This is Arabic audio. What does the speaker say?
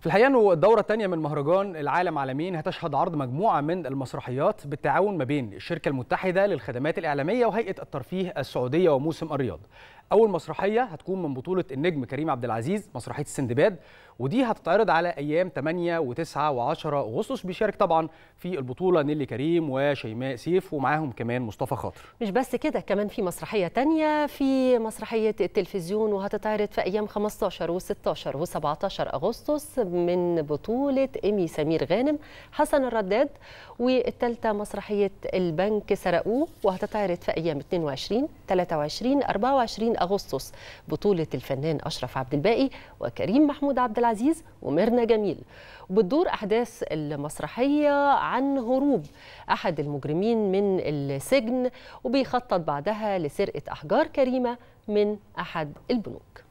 في الحقيقه انه الدوره الثانيه من مهرجان العالم على مين هتشهد عرض مجموعه من المسرحيات بالتعاون ما بين الشركه المتحده للخدمات الاعلاميه وهيئه الترفيه السعوديه وموسم الرياض اول مسرحيه هتكون من بطوله النجم كريم عبد العزيز مسرحيه السندباد ودي هتتعرض على ايام 8 و9 و10 اغسطس بيشارك طبعا في البطوله نيلي كريم وشيماء سيف ومعاهم كمان مصطفى خاطر مش بس كده كمان في مسرحيه تانية في مسرحيه التلفزيون وهتتعرض في ايام 15 و16 و17 اغسطس من بطوله ايمي سمير غانم حسن الرداد والثالثه مسرحيه البنك سرقوه وهتتعرض في ايام 22 23 24 أغسطس بطولة الفنان أشرف عبد الباقي وكريم محمود عبد العزيز وميرنا جميل وبتدور أحداث المسرحية عن هروب أحد المجرمين من السجن وبيخطط بعدها لسرقة أحجار كريمة من أحد البنوك